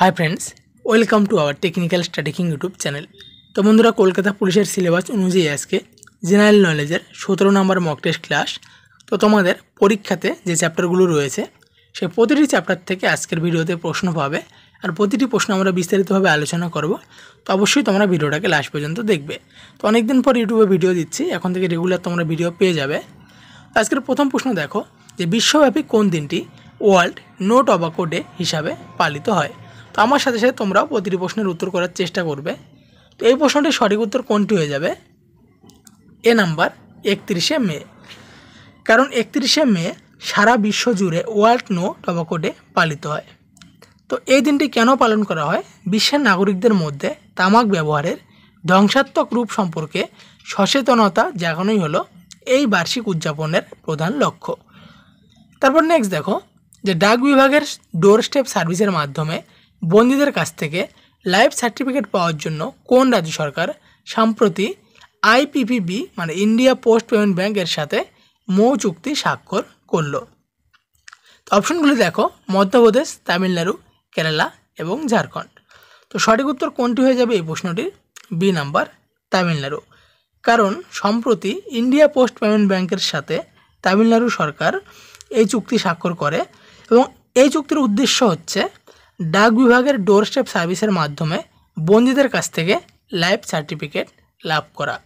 high friends welcome to our technical স্টাডিকিং YouTube channel তো বন্ধুরা কলকাতা পুলিশের সিলেবাস অনুযায়ী আজকে জেনারেল নলেজের সতেরো নম্বর মক টেস্ট ক্লাস তো তোমাদের পরীক্ষাতে যে চ্যাপ্টারগুলো রয়েছে সে প্রতিটি চ্যাপ্টার থেকে আজকের ভিডিওতে প্রশ্ন পাবে আর প্রতিটি প্রশ্ন আমরা বিস্তারিতভাবে আলোচনা করব তো অবশ্যই তোমরা ভিডিওটাকে লাস্ট পর্যন্ত দেখবে তো অনেকদিন পর ইউটিউবে ভিডিও দিচ্ছি এখন থেকে রেগুলার তোমরা ভিডিও পেয়ে যাবে আজকের প্রথম প্রশ্ন দেখো যে বিশ্বব্যাপী কোন দিনটি ওয়ার্ল্ড নো টবাকো ডে হিসাবে পালিত হয় তো আমার সাথে সাথে তোমরাও প্রতিটি প্রশ্নের উত্তর করার চেষ্টা করবে তো এই প্রশ্নটির সঠিক উত্তর কোনটি হয়ে যাবে এ নাম্বার একত্রিশে মে কারণ একত্রিশে মে সারা বিশ্ব জুড়ে ওয়ার্ল্ড নো টবাকো ডে পালিত হয় তো এই দিনটি কেন পালন করা হয় বিশ্বের নাগরিকদের মধ্যে তামাক ব্যবহারের ধ্বংসাত্মক রূপ সম্পর্কে সচেতনতা জাগানোই হলো এই বার্ষিক উদযাপনের প্রধান লক্ষ্য তারপর নেক্সট দেখো যে ডাক বিভাগের ডোর স্টেপ সার্ভিসের মাধ্যমে বন্দীদের কাছ থেকে লাইফ সার্টিফিকেট পাওয়ার জন্য কোন রাজ্য সরকার সম্প্রতি আইপিপিবি মানে ইন্ডিয়া পোস্ট পেমেন্ট ব্যাংকের সাথে মৌ চুক্তি স্বাক্ষর করল তো অপশনগুলি দেখো মধ্যপ্রদেশ তামিলনাড়ু কেরালা এবং ঝাড়খণ্ড তো সঠিক উত্তর কোনটি হয়ে যাবে এই প্রশ্নটির বি নাম্বার তামিলনাড়ু কারণ সম্প্রতি ইন্ডিয়া পোস্ট পেমেন্ট ব্যাংকের সাথে তামিলনাড়ু সরকার এই চুক্তি স্বাক্ষর করে এবং এই চুক্তির উদ্দেশ্য হচ্ছে ডাক বিভাগের ডোরস্টেপ সার্ভিসের মাধ্যমে বন্দীদের কাছ থেকে লাইফ সার্টিফিকেট লাভ করা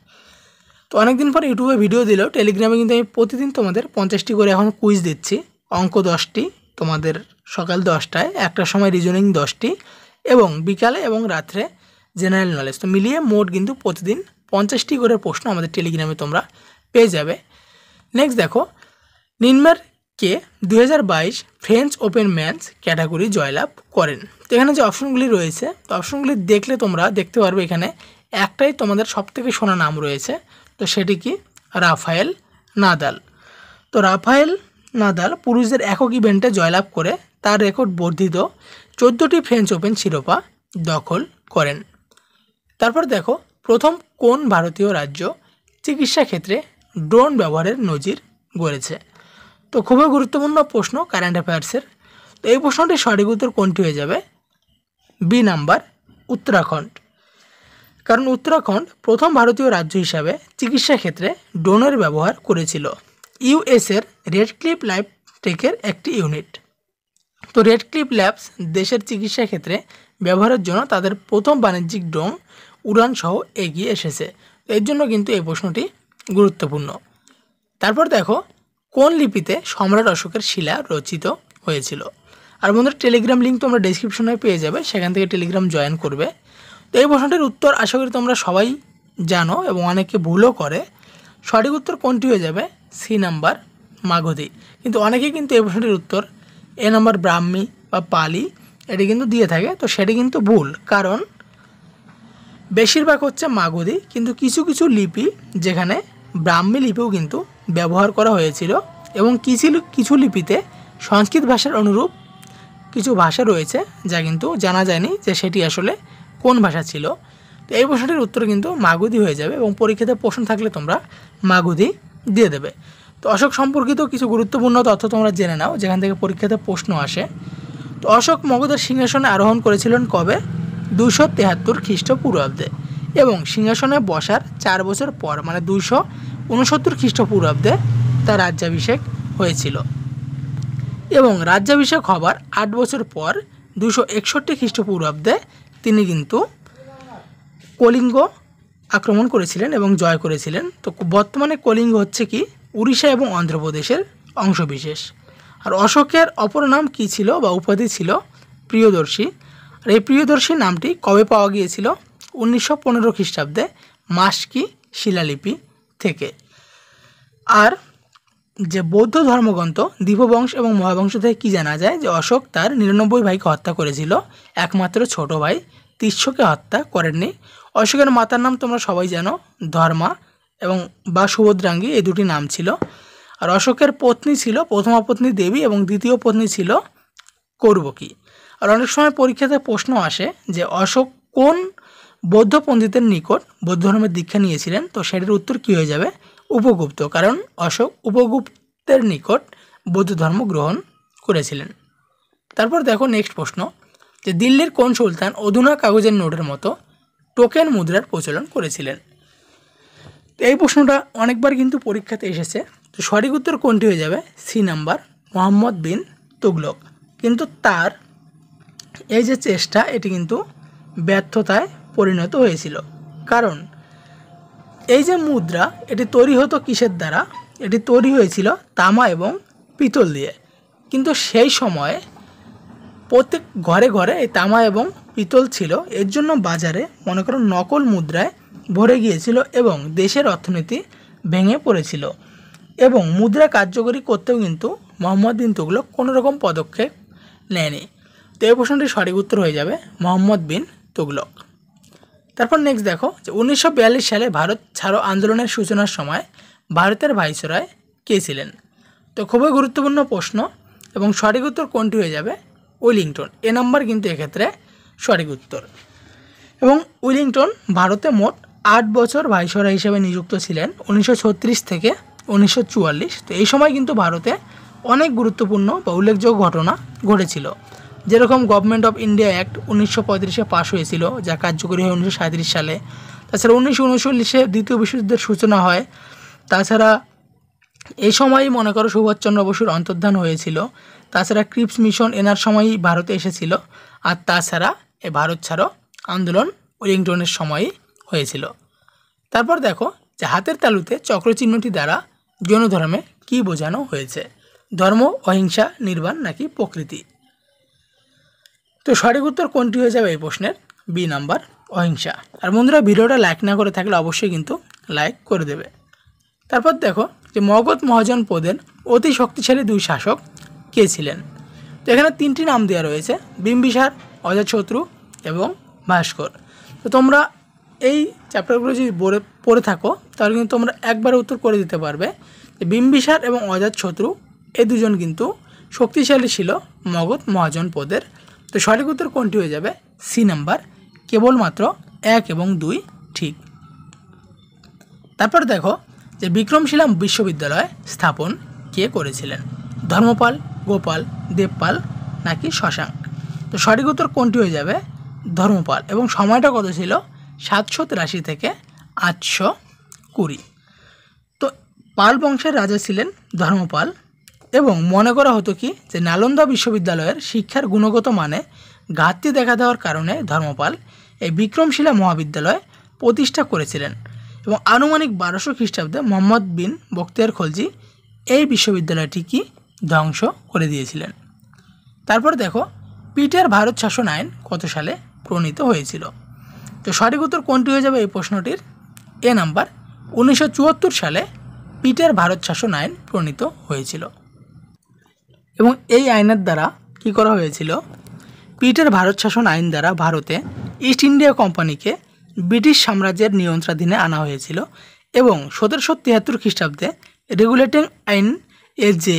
তো অনেকদিন পর ইউটিউবে ভিডিও দিলেও টেলিগ্রামে কিন্তু আমি প্রতিদিন তোমাদের পঞ্চাশটি করে এখন কুইজ দিচ্ছি অঙ্ক দশটি তোমাদের সকাল দশটায় একটার সময় রিজনিং দশটি এবং বিকালে এবং রাত্রে জেনারেল নলেজ তো মিলিয়ে মোট কিন্তু প্রতিদিন পঞ্চাশটি করে প্রশ্ন আমাদের টেলিগ্রামে তোমরা পেয়ে যাবে নেক্সট দেখো নিন্মার কে দু ফ্রেঞ্চ ওপেন ম্যাচ ক্যাটাগরি জয়লাভ করেন তো এখানে যে অপশনগুলি রয়েছে তো অপশনগুলি দেখলে তোমরা দেখতে পারবে এখানে একটাই তোমাদের সবথেকে শোনা নাম রয়েছে তো সেটি কি রাফায়েল নাদাল তো রাফায়েল নাদাল পুরুষদের একক ইভেন্টে জয়লাভ করে তার রেকর্ড বর্ধিত চোদ্দোটি ফ্রেঞ্চ ওপেন শিরোপা দখল করেন তারপর দেখো প্রথম কোন ভারতীয় রাজ্য চিকিৎসা ক্ষেত্রে ড্রোন ব্যবহারের নজির গড়েছে তো খুবই গুরুত্বপূর্ণ প্রশ্ন কারেন্ট অ্যাফেয়ার্সের এই প্রশ্নটির সঠিক উত্তর কোনটি হয়ে যাবে বি নাম্বার উত্তরাখণ্ড কারণ উত্তরাখণ্ড প্রথম ভারতীয় রাজ্য হিসাবে চিকিৎসা ক্ষেত্রে ডোনার ব্যবহার করেছিল ইউএসের রেড ক্লিপ লাইফ টেকের একটি ইউনিট তো রেড ক্লিপ ল্যাবস দেশের চিকিৎসা ক্ষেত্রে ব্যবহারের জন্য তাদের প্রথম বাণিজ্যিক ডোম উড়ানসহ এগিয়ে এসেছে এর জন্য কিন্তু এই প্রশ্নটি গুরুত্বপূর্ণ তারপর দেখো কোন লিপিতে সম্রাট অশোকের শিলা রচিত হয়েছিল আর বন্ধুরা টেলিগ্রাম লিঙ্ক তোমরা ডিসক্রিপশনে পেয়ে যাবে সেখান থেকে টেলিগ্রাম জয়েন করবে তো এই প্রশ্নটির উত্তর আশা করি তোমরা সবাই জানো এবং অনেকে ভুলও করে সঠিক উত্তর কোনটি হয়ে যাবে সি নাম্বার মাগধী কিন্তু অনেকেই কিন্তু এই প্রশ্নটির উত্তর এ নাম্বার ব্রাহ্মী বা পালি এটি কিন্তু দিয়ে থাকে তো সেটি কিন্তু ভুল কারণ বেশিরভাগ হচ্ছে মাগধী কিন্তু কিছু কিছু লিপি যেখানে ব্রাহ্মী লিপিও কিন্তু ব্যবহার করা হয়েছিল এবং কিছু কিছু লিপিতে সংস্কৃত ভাষার অনুরূপ কিছু ভাষা রয়েছে যা কিন্তু জানা যায়নি যে সেটি আসলে কোন ভাষা ছিল তো এই প্রশ্নটির উত্তর কিন্তু মাগুদি হয়ে যাবে এবং পরীক্ষাতে প্রশ্ন থাকলে তোমরা মাগুদি দিয়ে দেবে তো অশোক সম্পর্কিত কিছু গুরুত্বপূর্ণ তথ্য তোমরা জেনে নাও যেখান থেকে পরীক্ষাতে প্রশ্ন আসে তো অশোক মগধের সিংহাসনে আরোহণ করেছিলেন কবে দুশো তেহাত্তর খ্রিস্টপূর্বাব্দে এবং সিংহাসনে বসার চার বছর পর মানে দুশো উনসত্তর খ্রিস্টপূর্বাব্দে তার রাজ্যাভিষেক হয়েছিল এবং রাজ্যাভিষেক হবার আট বছর পর দুশো একষট্টি খ্রিস্টপূর্বাব্দে তিনি কিন্তু কলিঙ্গ আক্রমণ করেছিলেন এবং জয় করেছিলেন তো বর্তমানে কলিঙ্গ হচ্ছে কি উড়িষ্যা এবং অন্ধ্রপ্রদেশের অংশবিশেষ আর অশোকের অপর নাম কী ছিল বা উপাধি ছিল প্রিয়দর্শী আর এই প্রিয়দর্শী নামটি কবে পাওয়া গিয়েছিল উনিশশো পনেরো খ্রিস্টাব্দে মাস্কি শিলালিপি থেকে আর যে বৌদ্ধ ধর্মগ্রন্থ দীপবংশ এবং মহাবংশ থেকে কি জানা যায় যে অশোক তার নিরানব্বই ভাইকে হত্যা করেছিল একমাত্র ছোট ভাই তির্যকে হত্যা করেননি অশোকের মাতার নাম তোমরা সবাই জানো ধর্মা এবং বা সুভদ্রাঙ্গী এই দুটি নাম ছিল আর অশোকের পত্নী ছিল প্রথমা পত্নী দেবী এবং দ্বিতীয় পত্নী ছিল করব কি আর অনেক সময় পরীক্ষাতে প্রশ্ন আসে যে অশোক কোন বৌদ্ধ পণ্ডিতের নিকট বৌদ্ধ ধর্মের দীক্ষা নিয়েছিলেন তো সেটির উত্তর কী হয়ে যাবে উপগুপ্ত কারণ অশোক উপগুপ্তের নিকট বৌদ্ধ ধর্ম গ্রহণ করেছিলেন তারপর দেখো নেক্সট প্রশ্ন যে দিল্লির কোন সুলতান অধুনা কাগজের নোটের মতো টোকেন মুদ্রার প্রচলন করেছিলেন এই প্রশ্নটা অনেকবার কিন্তু পরীক্ষাতে এসেছে তো সঠিক উত্তর কোনটি হয়ে যাবে সি নাম্বার মোহাম্মদ বিন তুগলক কিন্তু তার এই যে চেষ্টা এটি কিন্তু ব্যর্থতায় পরিণত হয়েছিল কারণ এই যে মুদ্রা এটি তৈরি হতো কিসের দ্বারা এটি তৈরি হয়েছিল তামা এবং পিতল দিয়ে কিন্তু সেই সময়ে প্রত্যেক ঘরে ঘরে এই তামা এবং পিতল ছিল এর জন্য বাজারে মনে করো নকল মুদ্রায় ভরে গিয়েছিল এবং দেশের অর্থনীতি ভেঙে পড়েছিল এবং মুদ্রা কার্যকরী করতেও কিন্তু মোহাম্মদ বিন তুগলক কোনো রকম পদক্ষেপ নেয়নি তো এই প্রশ্নটি সঠিক উত্তর হয়ে যাবে মোহাম্মদ বিন তুগলক তারপর নেক্সট দেখো যে উনিশশো সালে ভারত ছাড়ো আন্দোলনের সূচনার সময় ভারতের ভাইসরয় কে ছিলেন তো খুবই গুরুত্বপূর্ণ প্রশ্ন এবং সঠিক উত্তর কোনটি হয়ে যাবে উইলিংটন এ নাম্বার কিন্তু এক্ষেত্রে সঠিক উত্তর এবং উইলিংটন ভারতে মোট আট বছর ভাইসরয় হিসেবে নিযুক্ত ছিলেন উনিশশো থেকে উনিশশো তো এই সময় কিন্তু ভারতে অনেক গুরুত্বপূর্ণ বা উল্লেখযোগ্য ঘটনা ঘটেছিল যেরকম গভর্নমেন্ট অফ ইন্ডিয়া অ্যাক্ট উনিশশো পঁয়ত্রিশে পাশ হয়েছিল যা কার্যকরী হয় উনিশশো সালে তাছাড়া উনিশশো উনচল্লিশে দ্বিতীয় বিশ্বযুদ্ধের সূচনা হয় তাছাড়া এই সময়ই মনে করো সুভাষচন্দ্র বসুর অন্তর্ধান হয়েছিল তাছাড়া ক্রিপস মিশন এনার সময়ই ভারতে এসেছিল আর তাছাড়া এ ভারত ছাড়ো আন্দোলন ওয়েলিংটনের সময়ই হয়েছিল তারপর দেখো যে হাতের তালুতে চক্রচিহ্নটি দ্বারা জৈন ধর্মে কী বোঝানো হয়েছে ধর্ম অহিংসা নির্বাণ নাকি প্রকৃতি তো সঠিক উত্তর কোনটি হয়ে যাবে এই প্রশ্নের বি নাম্বার অহিংসা আর বন্ধুরা ভিডিওটা লাইক না করে থাকলে অবশ্যই কিন্তু লাইক করে দেবে তারপর দেখো যে মগধ মহাজন পদের অতি শক্তিশালী দুই শাসক কে ছিলেন তো এখানে তিনটি নাম দেওয়া রয়েছে বিম্বিসার অজাতশত্রু এবং ভাস্কর তো তোমরা এই চ্যাপ্টারগুলো যদি বলে পড়ে থাকো তাহলে কিন্তু তোমরা একবার উত্তর করে দিতে পারবে বিম্বিসার এবং অজাতশত্রু এই দুজন কিন্তু শক্তিশালী ছিল মগধ মহাজন পদের তো সঠিক উত্তর কোনটি হয়ে যাবে সি নাম্বার কেবলমাত্র এক এবং দুই ঠিক তারপর দেখো যে বিক্রমশিলাম বিশ্ববিদ্যালয় স্থাপন কে করেছিলেন ধর্মপাল গোপাল দেবপাল নাকি শশাঙ্ক তো সঠিক উত্তর কোনটি হয়ে যাবে ধর্মপাল এবং সময়টা কত ছিল সাতশো তিরাশি থেকে আটশো কুড়ি তো পাল বংশের রাজা ছিলেন ধর্মপাল এবং মনে করা হতো কি যে নালন্দা বিশ্ববিদ্যালয়ের শিক্ষার গুণগত মানে ঘাটতি দেখা দেওয়ার কারণে ধর্মপাল এই বিক্রমশিলা মহাবিদ্যালয় প্রতিষ্ঠা করেছিলেন এবং আনুমানিক বারোশো খ্রিস্টাব্দে মোহাম্মদ বিন বক্তিয়ার খলজি এই বিশ্ববিদ্যালয়টি কি ধ্বংস করে দিয়েছিলেন তারপর দেখো পিটার ভারত শাসন আইন কত সালে প্রণীত হয়েছিল তো সঠিক উত্তর কোনটি হয়ে যাবে এই প্রশ্নটির এ নাম্বার উনিশশো সালে পিটার ভারত শাসন আইন প্রণীত হয়েছিল এবং এই আইনের দ্বারা কি করা হয়েছিল পিটার ভারত শাসন আইন দ্বারা ভারতে ইস্ট ইন্ডিয়া কোম্পানিকে ব্রিটিশ সাম্রাজ্যের নিয়ন্ত্রণাধীনে আনা হয়েছিল এবং সতেরোশো তিয়াত্তর খ্রিস্টাব্দে রেগুলেটিং আইন এর যে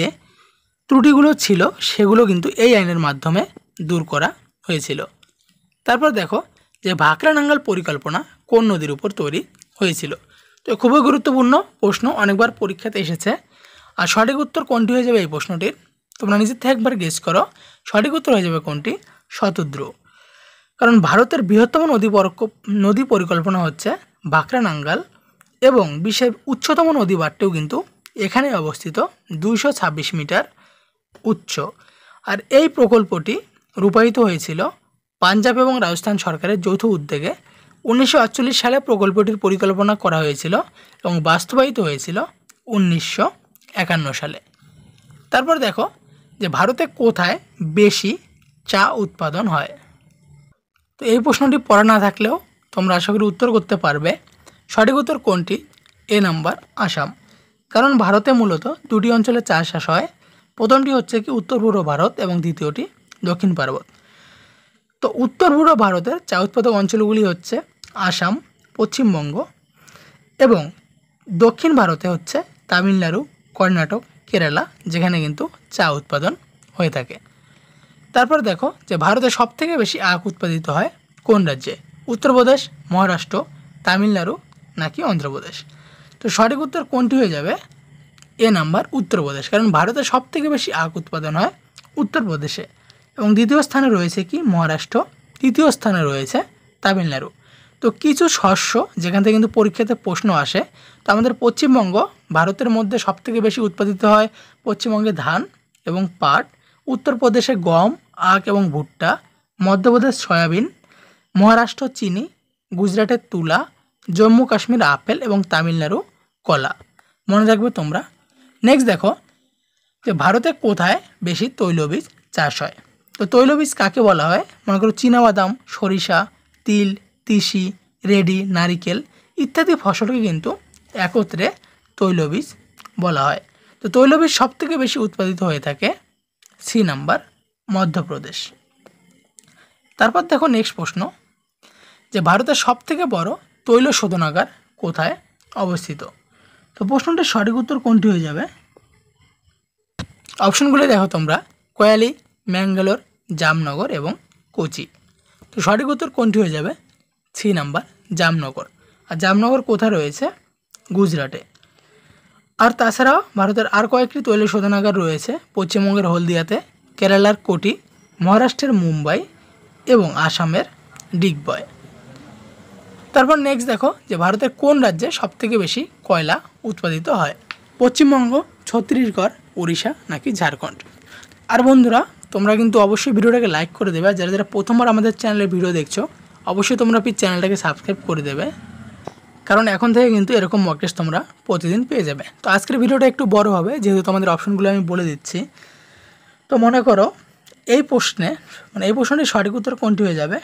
ত্রুটিগুলো ছিল সেগুলো কিন্তু এই আইনের মাধ্যমে দূর করা হয়েছিল তারপর দেখো যে ভাকরা নাঙ্গাল পরিকল্পনা কোন নদীর উপর তৈরি হয়েছিল তো খুবই গুরুত্বপূর্ণ প্রশ্ন অনেকবার পরীক্ষাতে এসেছে আর সঠিক উত্তর কোনটি হয়ে যাবে এই প্রশ্নটির তোমরা নিজের থেকে একবার গেস করো সঠিক উত্তর হয়ে যাবে কোনটি শতদ্রু কারণ ভারতের বৃহত্তম নদী নদী পরিকল্পনা হচ্ছে ভাকরা নাঙ্গাল এবং বিশ্বের উচ্চতম নদী বাঁধটিও কিন্তু এখানে অবস্থিত দুইশো ছাব্বিশ মিটার উচ্চ আর এই প্রকল্পটি রূপায়িত হয়েছিল পাঞ্জাব এবং রাজস্থান সরকারের যৌথ উদ্যোগে উনিশশো সালে প্রকল্পটির পরিকল্পনা করা হয়েছিল এবং বাস্তবায়িত হয়েছিল উনিশশো সালে তারপর দেখো যে ভারতে কোথায় বেশি চা উৎপাদন হয় তো এই প্রশ্নটি পড়া না থাকলেও তোমরা আশা করি উত্তর করতে পারবে সঠিক উত্তর কোনটি এ নাম্বার আসাম কারণ ভারতে মূলত দুটি অঞ্চলে চাষ হয় প্রথমটি হচ্ছে কি উত্তর পূর্ব ভারত এবং দ্বিতীয়টি দক্ষিণ পার্বত তো উত্তর পূর্ব ভারতের চা উৎপাদক অঞ্চলগুলি হচ্ছে আসাম পশ্চিমবঙ্গ এবং দক্ষিণ ভারতে হচ্ছে তামিলনাড়ু কর্ণাটক কেরালা যেখানে কিন্তু চা উৎপাদন হয়ে থাকে তারপর দেখো যে ভারতে সবথেকে বেশি আখ উৎপাদিত হয় কোন রাজ্যে উত্তরপ্রদেশ মহারাষ্ট্র তামিলনাড়ু নাকি অন্ধ্রপ্রদেশ তো সঠিক উত্তর কোনটি হয়ে যাবে এ নাম্বার উত্তরপ্রদেশ কারণ ভারতে সবথেকে বেশি আখ উৎপাদন হয় উত্তরপ্রদেশে এবং দ্বিতীয় স্থানে রয়েছে কি মহারাষ্ট্র তৃতীয় স্থানে রয়েছে তামিলনাড়ু তো কিছু শস্য যেখান থেকে কিন্তু পরীক্ষাতে প্রশ্ন আসে তো আমাদের পশ্চিমবঙ্গ ভারতের মধ্যে সবথেকে বেশি উৎপাদিত হয় পশ্চিমবঙ্গে ধান এবং পাট উত্তরপ্রদেশে গম আখ এবং ভুট্টা মধ্যপ্রদেশ সয়াবিন মহারাষ্ট্র চিনি গুজরাটের তুলা জম্মু কাশ্মীর আপেল এবং তামিলনাড়ু কলা মনে রাখবে তোমরা নেক্সট দেখো যে ভারতে কোথায় বেশি তৈলবীজ চাষ হয় তো তৈলবীজ কাকে বলা হয় মনে করো চীনাবাদাম সরিষা তিল তিসি রেডি নারিকেল ইত্যাদি ফসলকে কিন্তু একত্রে তৈলবীজ বলা হয় তো তৈলবীজ সবথেকে বেশি উৎপাদিত হয়ে থাকে সি নাম্বার মধ্যপ্রদেশ তারপর দেখো নেক্সট প্রশ্ন যে ভারতের সবথেকে বড় তৈল শোধনাগার কোথায় অবস্থিত তো প্রশ্নটির সঠিক উত্তর কোনটি হয়ে যাবে অপশনগুলি দেখো তোমরা কোয়ালি ম্যাঙ্গালোর জামনগর এবং কোচি তো সঠিক উত্তর কোনটি হয়ে যাবে থ্রি নাম্বার জামনগর আর জামনগর কোথায় রয়েছে গুজরাটে আর তাছাড়াও ভারতের আর কয়েকটি তৈল শোধনাগার রয়েছে পশ্চিমবঙ্গের হলদিয়াতে কেরালার কোটি মহারাষ্ট্রের মুম্বাই এবং আসামের ডিগবয় তারপর নেক্সট দেখো যে ভারতের কোন রাজ্যে সবথেকে বেশি কয়লা উৎপাদিত হয় পশ্চিমবঙ্গ ছত্তিশগড় উড়িষ্যা নাকি ঝাড়খণ্ড আর বন্ধুরা তোমরা কিন্তু অবশ্যই ভিডিওটাকে লাইক করে দেবে যারা যারা প্রথমবার আমাদের চ্যানেলের ভিডিও দেখছো অবশ্যই তোমরা প্লিজ চ্যানেলটাকে সাবস্ক্রাইব করে দেবে কারণ এখন থেকে কিন্তু এরকম মক তোমরা প্রতিদিন পেয়ে যাবে তো আজকের ভিডিওটা একটু বড় হবে যেহেতু তোমাদের অপশনগুলো আমি বলে দিচ্ছি তো মনে করো এই প্রশ্নে মানে এই প্রশ্নের সঠিক উত্তর কোনটি হয়ে যাবে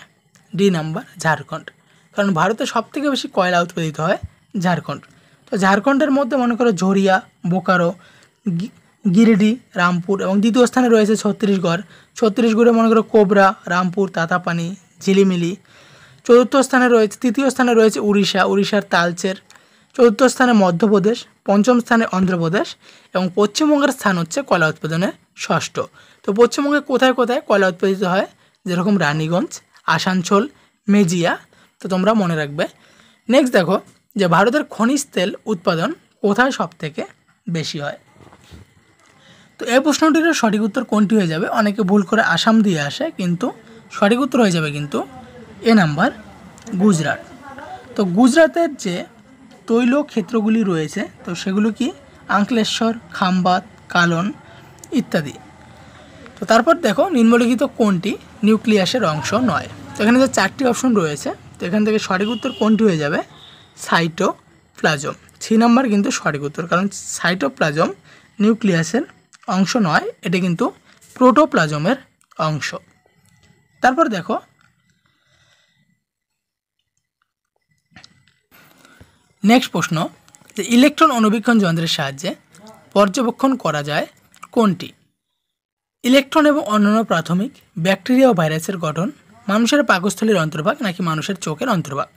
ডি নাম্বার ঝাড়খণ্ড কারণ ভারতে সবথেকে বেশি কয়লা উৎপাদিত হয় ঝাড়খণ্ড তো ঝাড়খণ্ডের মধ্যে মনে করো ঝরিয়া বোকারো গিরিডি রামপুর এবং দ্বিতীয় স্থানে রয়েছে ছত্তিশগড় ছত্তিশগড়ে মনে করো কোবরা রামপুর তাতাপানি ঝিলিমিলি চতুর্থ স্থানে রয়েছে তৃতীয় স্থানে রয়েছে উড়িষ্যা উড়িষ্যার তালচের চতুর্থ স্থানে মধ্যপ্রদেশ পঞ্চম স্থানে অন্ধ্রপ্রদেশ এবং পশ্চিমবঙ্গের স্থান হচ্ছে কয়লা উৎপাদনে ষষ্ঠ তো পশ্চিমবঙ্গে কোথায় কোথায় কয়লা উৎপাদিত হয় যেরকম রানীগঞ্জ আসানসোল মেজিয়া তো তোমরা মনে রাখবে নেক্সট দেখো যে ভারতের খনিজ তেল উৎপাদন কোথায় সবথেকে বেশি হয় তো এই প্রশ্নটির সঠিক উত্তর কোনটি হয়ে যাবে অনেকে ভুল করে আসাম দিয়ে আসে কিন্তু সঠিক উত্তর হয়ে যাবে কিন্তু এ নাম্বার গুজরাট তো গুজরাটের যে তৈল ক্ষেত্রগুলি রয়েছে তো সেগুলো কি আঙ্কলেশ্বর খামবাদ কালন ইত্যাদি তো তারপর দেখো নিম্নলিখিত কোনটি নিউক্লিয়াসের অংশ নয় তো এখানে যে চারটি অপশন রয়েছে তো এখান থেকে সঠিক উত্তর কোনটি হয়ে যাবে সাইটো প্লাজম থ্রি নাম্বার কিন্তু সঠিক উত্তর কারণ সাইটোপ্লাজম নিউক্লিয়াসের অংশ নয় এটা কিন্তু প্রোটোপ্লাজমের অংশ তারপর দেখো নেক্সট প্রশ্ন যে ইলেকট্রন অনুবীক্ষণ যন্ত্রের সাহায্যে পর্যবেক্ষণ করা যায় কোনটি ইলেকট্রন এবং অন্যান্য প্রাথমিক ব্যাকটেরিয়া ও ভাইরাসের গঠন মানুষের পাকস্থলীর অন্তর্ভাগ নাকি মানুষের চোখের অন্তর্ভাগ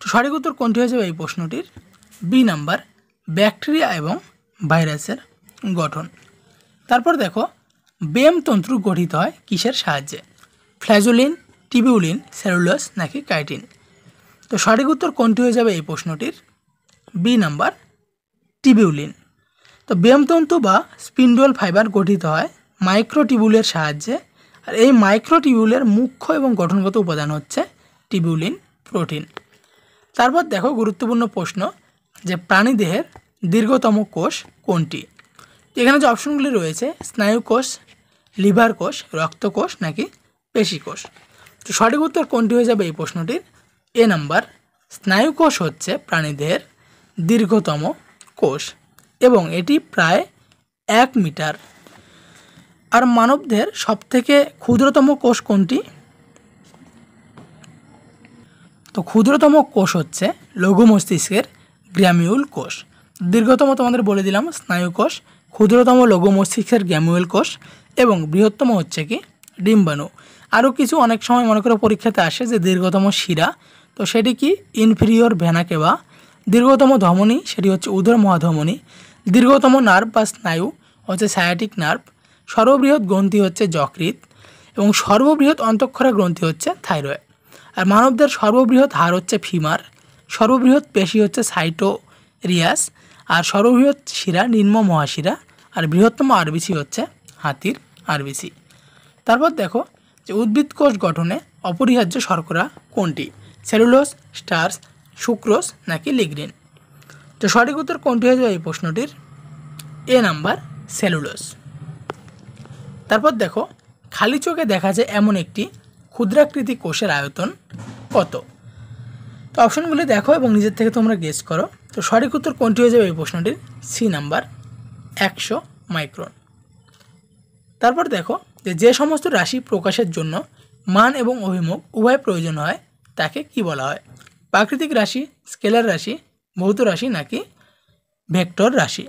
তো সঠিক উত্তর কোনটি হয়ে যাবে এই প্রশ্নটির বি নাম্বার ব্যাকটেরিয়া এবং ভাইরাসের গঠন তারপর দেখো বেম তন্তু গঠিত হয় কিসের সাহায্যে ফ্ল্যাজোলিন টিবিউলিন সেলুলোস নাকি কাইটিন তো সঠিক উত্তর কোনটি হয়ে যাবে এই প্রশ্নটির বি নাম্বার টিবিউলিন তো ব্যায়ামতন্তু বা স্পিন্ডল ফাইবার গঠিত হয় মাইক্রোটিবিউলের সাহায্যে আর এই মাইক্রোটিবিউলের মুখ্য এবং গঠনগত উপাদান হচ্ছে টিবিউলিন প্রোটিন তারপর দেখো গুরুত্বপূর্ণ প্রশ্ন যে প্রাণী দেহের দীর্ঘতম কোষ কোনটি এখানে যে অপশনগুলি রয়েছে স্নায়ু কোষ লিভার কোষ রক্তকোষ নাকি পেশিকোষ তো সঠিক উত্তর কোনটি হয়ে যাবে এই প্রশ্নটির এ নাম্বার স্নায়ুকোষ হচ্ছে প্রাণীদের দীর্ঘতম কোষ এবং এটি প্রায় এক মিটার আর মানবদের সবথেকে ক্ষুদ্রতম কোষ কোনটি তো ক্ষুদ্রতম কোষ হচ্ছে লঘু মস্তিষ্কের গ্র্যামিউল কোষ দীর্ঘতম তোমাদের বলে দিলাম স্নায়ু কোষ ক্ষুদ্রতম লঘু মস্তিষ্কের গ্র্যামিউল কোষ এবং বৃহত্তম হচ্ছে কি ডিম্বাণু আরও কিছু অনেক সময় মনে করো পরীক্ষাতে আসে যে দীর্ঘতম শিরা তো সেটি কি ইনফিরিয়র বা দীর্ঘতম ধমনী সেটি হচ্ছে উদর মহাধমনী দীর্ঘতম নার্ভ বা স্নায়ু হচ্ছে সায়াটিক নার্ভ সর্ববৃহৎ গ্রন্থি হচ্ছে যকৃত এবং সর্ববৃহৎ অন্তঃক্ষরা গ্রন্থি হচ্ছে থাইরয়েড আর মানবদের সর্ববৃহৎ হার হচ্ছে ফিমার সর্ববৃহৎ পেশি হচ্ছে সাইটোরিয়াস আর সর্ববৃহৎ শিরা নিম্ন মহাশিরা আর বৃহত্তম আরবিসি হচ্ছে হাতির আরবিসি তারপর দেখো যে উদ্ভিদ কোষ গঠনে অপরিহার্য শর্করা কোনটি সেলুলোস স্টার্স সুক্রোজ নাকি লিগ্রিন তো সঠিক উত্তর কোনটি হয়ে যাবে এই প্রশ্নটির এ নাম্বার সেলুলোস তারপর দেখো খালি চোখে দেখা যায় এমন একটি ক্ষুদ্রাকৃতি কোষের আয়তন কত তো অপশনগুলি দেখো এবং নিজের থেকে তোমরা গেস করো তো সঠিক উত্তর কোনটি হয়ে যাবে এই প্রশ্নটির সি নাম্বার একশো মাইক্রন তারপর দেখো যে যে সমস্ত রাশি প্রকাশের জন্য মান এবং অভিমুখ উভয় প্রয়োজন হয় তাকে কি বলা হয় প্রাকৃতিক রাশি স্কেলার রাশি ভৌত রাশি নাকি ভেক্টর রাশি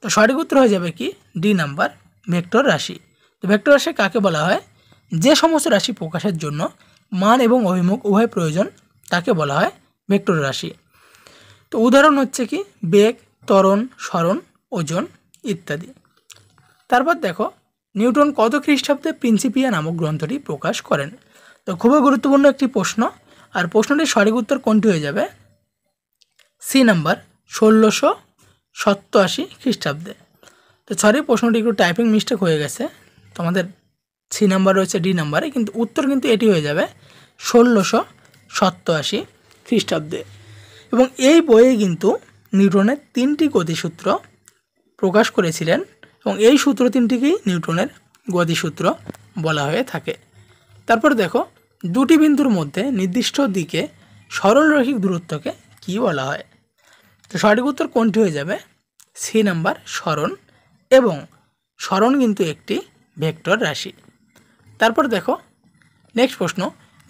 তো সঠিক উত্তর হয়ে যাবে কি ডি নাম্বার ভেক্টর রাশি তো ভেক্টর রাশি কাকে বলা হয় যে সমস্ত রাশি প্রকাশের জন্য মান এবং অভিমুখ উভয় প্রয়োজন তাকে বলা হয় ভেক্টর রাশি তো উদাহরণ হচ্ছে কি বেগ ত্বরণ স্মরণ ওজন ইত্যাদি তারপর দেখো নিউটন কত খ্রিস্টাব্দে প্রিন্সিপিয়া নামক গ্রন্থটি প্রকাশ করেন তো খুবই গুরুত্বপূর্ণ একটি প্রশ্ন আর প্রশ্নটির সঠিক উত্তর কোনটি হয়ে যাবে সি নাম্বার ষোলোশো সত্তরাশি খ্রিস্টাব্দে তো সরি প্রশ্নটি একটু টাইপিং মিস্টেক হয়ে গেছে তোমাদের সি নাম্বার রয়েছে ডি নাম্বারে কিন্তু উত্তর কিন্তু এটি হয়ে যাবে ষোলোশো সত্তরাশি খ্রিস্টাব্দে এবং এই বইয়ে কিন্তু নিউটনের তিনটি গতিসূত্র প্রকাশ করেছিলেন এবং এই সূত্র তিনটিকেই নিউটনের গতিসূত্র বলা হয়ে থাকে তারপর দেখো দুটি বিন্দুর মধ্যে নির্দিষ্ট দিকে সরলরৈখিক দূরত্বকে কি বলা হয় তো সঠিক উত্তর কোনটি হয়ে যাবে সি নাম্বার সরণ এবং সরণ কিন্তু একটি ভেক্টর রাশি তারপর দেখো নেক্সট প্রশ্ন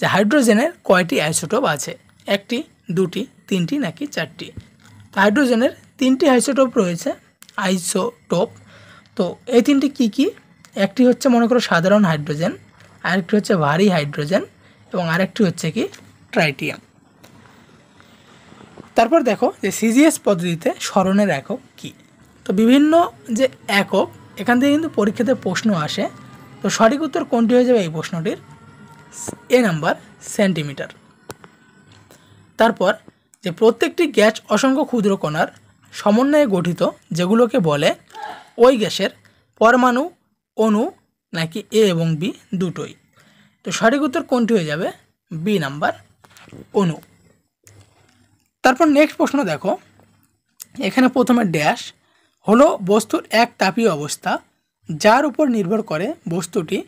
যে হাইড্রোজেনের কয়টি আইসোটোপ আছে একটি দুটি তিনটি নাকি চারটি তো হাইড্রোজেনের তিনটি আইসোটোপ রয়েছে আইসোটোপ তো এই তিনটি কি কি একটি হচ্ছে মনে করো সাধারণ হাইড্রোজেন আরেকটি হচ্ছে ভারী হাইড্রোজেন এবং আরেকটি হচ্ছে কি ট্রাইটিয়াম তারপর দেখো যে সিজিএস পদ্ধতিতে স্মরণের একক কি তো বিভিন্ন যে একক এখান থেকে কিন্তু পরীক্ষাতে প্রশ্ন আসে তো সঠিক উত্তর কোনটি হয়ে যাবে এই প্রশ্নটির এ নাম্বার সেন্টিমিটার তারপর যে প্রত্যেকটি গ্যাস অসংখ্য ক্ষুদ্র কণার সমন্বয়ে গঠিত যেগুলোকে বলে ওই গ্যাসের পরমাণু অণু নাকি এ এবং বি দুটোই তো সঠিক উত্তর কোনটি হয়ে যাবে বি নাম্বার অনু তারপর নেক্সট প্রশ্ন দেখো এখানে প্রথমে ড্যাশ হলো বস্তুর এক তাপীয় অবস্থা যার উপর নির্ভর করে বস্তুটি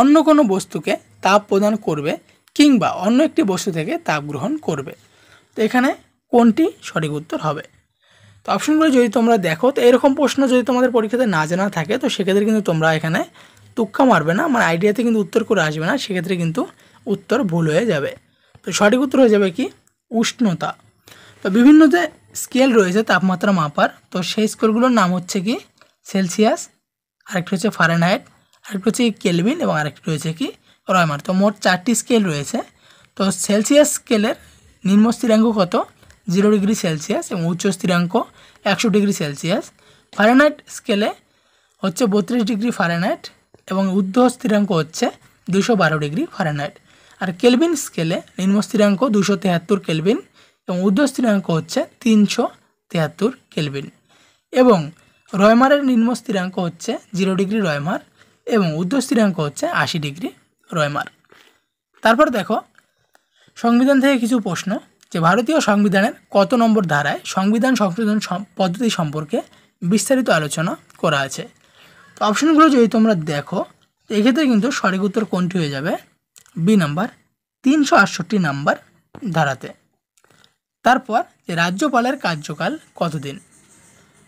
অন্য কোনো বস্তুকে তাপ প্রদান করবে কিংবা অন্য একটি বস্তু থেকে তাপ গ্রহণ করবে তো এখানে কোনটি সঠিক উত্তর হবে তো অপশানগুলো যদি তোমরা দেখো তো এরকম প্রশ্ন যদি তোমাদের পরীক্ষাতে না জানা থাকে তো সেক্ষেত্রে কিন্তু তোমরা এখানে তুক্কা মারবে না মানে আইডিয়াতে কিন্তু উত্তর করে আসবে না সেক্ষেত্রে কিন্তু উত্তর ভুল হয়ে যাবে তো সঠিক উত্তর হয়ে যাবে কি উষ্ণতা তো বিভিন্ন যে স্কেল রয়েছে তাপমাত্রা মাপার তো সেই স্কেলগুলোর নাম হচ্ছে কি সেলসিয়াস আরেকটি হচ্ছে ফারেনহাইট আরেকটি হচ্ছে কি কেলভিন এবং আরেকটি রয়েছে কি রয়মার তো মোট চারটি স্কেল রয়েছে তো সেলসিয়াস স্কেলের নিম্ন স্থিরাঙ্ক কত জিরো ডিগ্রি সেলসিয়াস এবং উচ্চ স্থিরাঙ্ক একশো ডিগ্রি সেলসিয়াস ফারেনহাইট স্কেলে হচ্ছে বত্রিশ ডিগ্রি ফারেনহাইট এবং ঊর্ধ্ব স্থিরাঙ্ক হচ্ছে দুশো বারো ডিগ্রি ফারেনহাইট আর কেলভিন স্কেলে নিম্ন স্থিরাঙ্ক দুশো তেহাত্তর কেলভিন এবং উদ্ধ স্থিরাঙ্ক হচ্ছে তিনশো তেহাত্তর কেলভিন এবং রয়মারের নিম্ন স্থিরাঙ্ক হচ্ছে জিরো ডিগ্রি রয়মার এবং ঊর্ধ্ব স্থিরাঙ্ক হচ্ছে আশি ডিগ্রি রয়মার তারপর দেখো সংবিধান থেকে কিছু প্রশ্ন যে ভারতীয় সংবিধানের কত নম্বর ধারায় সংবিধান সংশোধন পদ্ধতি সম্পর্কে বিস্তারিত আলোচনা করা আছে তো অপশানগুলো যদি তোমরা দেখো এক্ষেত্রে কিন্তু সঠিক উত্তর কোনটি হয়ে যাবে বি নাম্বার তিনশো আটষট্টি নাম্বার ধারাতে তারপর রাজ্যপালের কার্যকাল কতদিন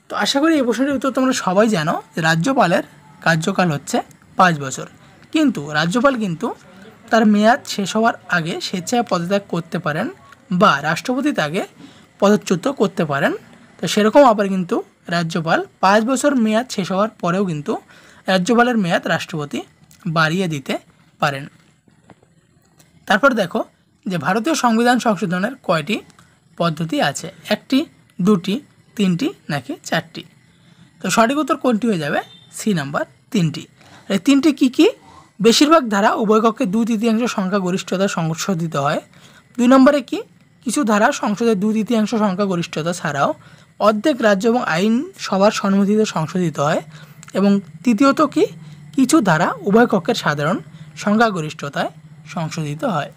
তো আশা করি এই প্রশ্নটির উত্তর তোমরা সবাই জানো যে রাজ্যপালের কার্যকাল হচ্ছে পাঁচ বছর কিন্তু রাজ্যপাল কিন্তু তার মেয়াদ শেষ হওয়ার আগে স্বেচ্ছায় পদত্যাগ করতে পারেন বা রাষ্ট্রপতি তাকে পদচ্যুত করতে পারেন তো সেরকম আবার কিন্তু রাজ্যপাল পাঁচ বছর মেয়াদ শেষ হওয়ার পরেও কিন্তু রাজ্যপালের মেয়াদ রাষ্ট্রপতি বাড়িয়ে দিতে পারেন তারপর দেখো যে ভারতীয় সংবিধান সংশোধনের কয়টি পদ্ধতি আছে একটি দুটি তিনটি নাকি চারটি তো সঠিক উত্তর কোনটি হয়ে যাবে সি নাম্বার তিনটি এই তিনটি কি কি বেশিরভাগ ধারা উভয়কক্ষে দুই তৃতীয়াংশ সংখ্যাগরিষ্ঠতা সংশোধিত হয় দুই নম্বরে কি কিছু ধারা সংসদে দুই তৃতীয়াংশ সংখ্যাগরিষ্ঠতা ছাড়াও অর্ধেক রাজ্য এবং আইন সবার সম্মতিতে সংশোধিত হয় এবং তৃতীয়ত কি কিছু ধারা উভয় কক্ষের সাধারণ সংখ্যাগরিষ্ঠতায় সংশোধিত হয়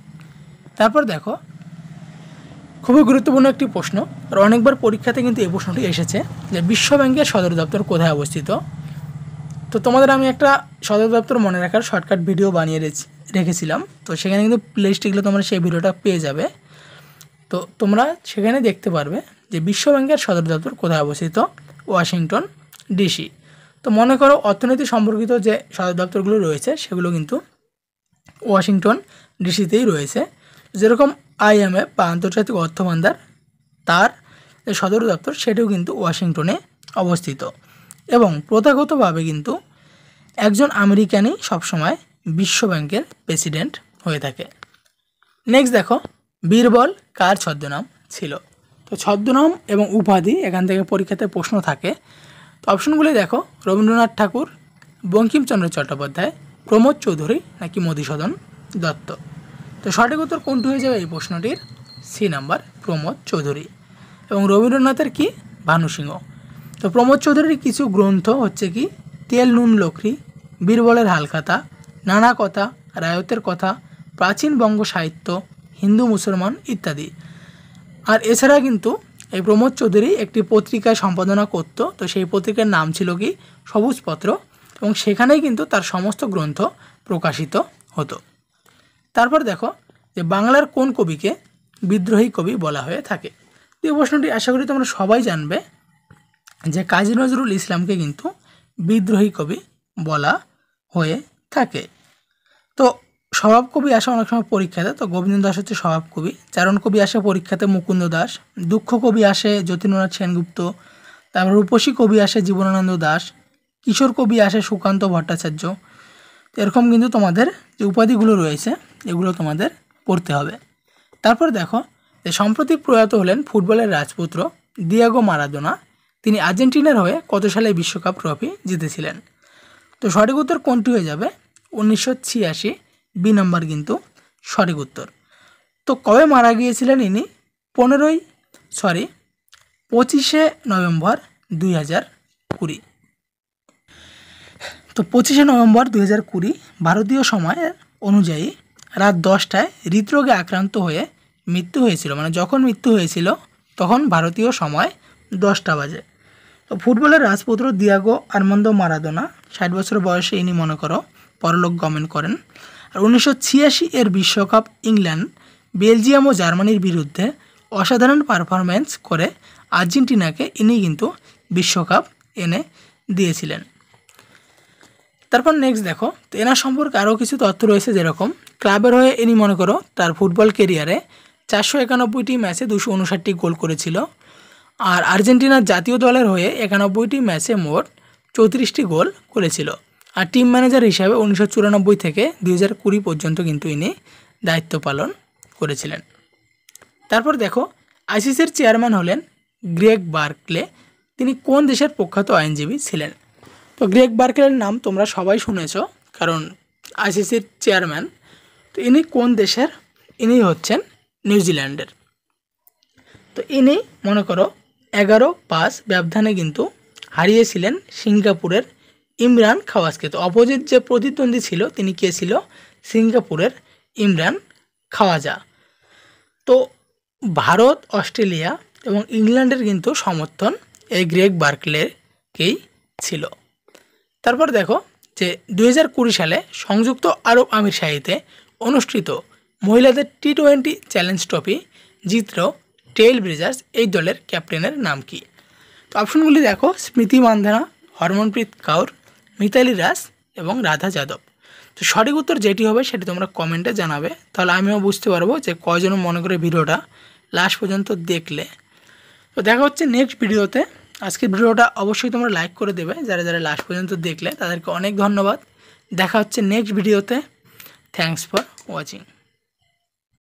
তারপর দেখো খুবই গুরুত্বপূর্ণ একটি প্রশ্ন আর অনেকবার পরীক্ষাতে কিন্তু এই প্রশ্নটি এসেছে যে বিশ্বব্যাংকের সদর দপ্তর কোথায় অবস্থিত তো তোমাদের আমি একটা সদর দপ্তর মনে রাখার শর্টকাট ভিডিও বানিয়ে রেখেছিলাম তো সেখানে কিন্তু প্লেলিস্টে গেলে তোমরা সেই ভিডিওটা পেয়ে যাবে তো তোমরা সেখানে দেখতে পারবে যে বিশ্বব্যাংকের সদর দপ্তর কোথায় অবস্থিত ওয়াশিংটন ডিসি তো মনে করো অর্থনীতি সম্পর্কিত যে সদর দপ্তরগুলো রয়েছে সেগুলো কিন্তু ওয়াশিংটন ডিসিতেই রয়েছে যেরকম আইএমএফ বা আন্তর্জাতিক অর্থ ভান্ডার তার যে সদর দপ্তর সেটিও কিন্তু ওয়াশিংটনে অবস্থিত এবং প্রথাগতভাবে কিন্তু একজন আমেরিকানই সবসময় বিশ্বব্যাংকের প্রেসিডেন্ট হয়ে থাকে নেক্সট দেখো বীরবল কার ছদ্মনাম ছিল তো ছদ্মনাম এবং উপাধি এখান থেকে পরীক্ষাতে প্রশ্ন থাকে তো অপশনগুলি দেখো রবীন্দ্রনাথ ঠাকুর বঙ্কিমচন্দ্র চট্টোপাধ্যায় প্রমোদ চৌধুরী নাকি মধুসূদন দত্ত তো সঠিক উত্তর কোনটি হয়ে যাবে এই প্রশ্নটির সি নাম্বার প্রমোদ চৌধুরী এবং রবীন্দ্রনাথের কি ভানু সিংহ তো প্রমোদ চৌধুরীর কিছু গ্রন্থ হচ্ছে কি তেল নুন লকরি বীরবলের হালখাতা নানা কথা রায়তের কথা প্রাচীন বঙ্গ সাহিত্য হিন্দু মুসলমান ইত্যাদি আর এছাড়া কিন্তু এই প্রমোদ চৌধুরী একটি পত্রিকা সম্পাদনা করত তো সেই পত্রিকার নাম ছিল কি সবুজপত্র এবং সেখানেই কিন্তু তার সমস্ত গ্রন্থ প্রকাশিত হতো তারপর দেখো যে বাংলার কোন কবিকে বিদ্রোহী কবি বলা হয়ে থাকে এই প্রশ্নটি আশা করি তোমরা সবাই জানবে যে কাজী নজরুল ইসলামকে কিন্তু বিদ্রোহী কবি বলা হয়ে থাকে তো স্বভাব কবি আসে অনেক সময় পরীক্ষাতে তো গোবিন্দ দাস হচ্ছে স্বভাব কবি চারণ কবি আসে পরীক্ষাতে মুকুন্দ দাস দুঃখ কবি আসে যতীন্দ্রনাথ সেনগুপ্ত তারপর রূপসী কবি আসে জীবনানন্দ দাস কিশোর কবি আসে সুকান্ত ভট্টাচার্য এরকম কিন্তু তোমাদের যে উপাধিগুলো রয়েছে এগুলো তোমাদের পড়তে হবে তারপর দেখো যে সম্প্রতি প্রয়াত হলেন ফুটবলের রাজপুত্র দিয়াগো মারাদোনা তিনি আর্জেন্টিনার হয়ে কত সালে বিশ্বকাপ ট্রফি জিতেছিলেন তো সঠিক উত্তর কোনটি হয়ে যাবে উনিশশো ছিয়াশি বি নম্বর কিন্তু সঠিক উত্তর তো কবে মারা গিয়েছিলেন ইনি পনেরোই সরি পঁচিশে নভেম্বর দুই হাজার কুড়ি তো পঁচিশে নভেম্বর দুই হাজার কুড়ি ভারতীয় সময় অনুযায়ী রাত দশটায় হৃদরোগে আক্রান্ত হয়ে মৃত্যু হয়েছিল মানে যখন মৃত্যু হয়েছিল তখন ভারতীয় সময় দশটা বাজে তো ফুটবলের রাজপুত্র দিয়াগো আরমন্দ মারাদোনা ষাট বছর বয়সে ইনি মনে করো পরলোক গমন করেন আর উনিশশো এর বিশ্বকাপ ইংল্যান্ড বেলজিয়াম ও জার্মানির বিরুদ্ধে অসাধারণ পারফরম্যান্স করে আর্জেন্টিনাকে ইনি কিন্তু বিশ্বকাপ এনে দিয়েছিলেন তারপর নেক্সট দেখো তো এনার সম্পর্কে আরও কিছু তথ্য রয়েছে যেরকম ক্লাবের হয়ে ইনি মনে করো তার ফুটবল কেরিয়ারে চারশো একানব্বইটি ম্যাচে দুশো উনষাটটি গোল করেছিল আর আর্জেন্টিনার জাতীয় দলের হয়ে একানব্বইটি ম্যাচে মোট চৌত্রিশটি গোল করেছিল আর টিম ম্যানেজার হিসাবে উনিশশো থেকে দুই পর্যন্ত কিন্তু ইনি দায়িত্ব পালন করেছিলেন তারপর দেখো আইসিসির চেয়ারম্যান হলেন গ্রেগ বার্কলে তিনি কোন দেশের প্রখ্যাত আইনজীবী ছিলেন তো গ্রেগ বার্কেলের নাম তোমরা সবাই শুনেছ কারণ আইসিসির চেয়ারম্যান তো ইনি কোন দেশের ইনি হচ্ছেন নিউজিল্যান্ডের তো ইনি মনে করো এগারো পাস ব্যবধানে কিন্তু হারিয়েছিলেন সিঙ্গাপুরের ইমরান খাওয়াজকে তো অপোজিট যে প্রতিদ্বন্দ্বী ছিল তিনি কে ছিল সিঙ্গাপুরের ইমরান খাওয়াজা তো ভারত অস্ট্রেলিয়া এবং ইংল্যান্ডের কিন্তু সমর্থন এই গ্রেগ বার্কলেকেই ছিল তারপর দেখো যে দুই সালে সংযুক্ত আরব আমিরশাহীতে অনুষ্ঠিত মহিলাদের টি টোয়েন্টি চ্যালেঞ্জ ট্রফি জিতল টেইল ব্রিজার্স এই দলের ক্যাপ্টেনের নাম কি তো অপশনগুলি দেখো স্মৃতি মান্ধানা হরমনপ্রীত কাউর মিতালি রাস এবং রাধা যাদব তো সঠিক উত্তর যেটি হবে সেটি তোমরা কমেন্টে জানাবে তাহলে আমিও বুঝতে পারবো যে কজন মনে করে ভিডিওটা লাস্ট পর্যন্ত দেখলে তো দেখা হচ্ছে নেক্সট ভিডিওতে আজকের ভিডিওটা অবশ্যই তোমরা লাইক করে দেবে যারা যারা লাস্ট পর্যন্ত দেখলে তাদেরকে অনেক ধন্যবাদ দেখা হচ্ছে নেক্সট ভিডিওতে থ্যাংকস ফর ওয়াচিং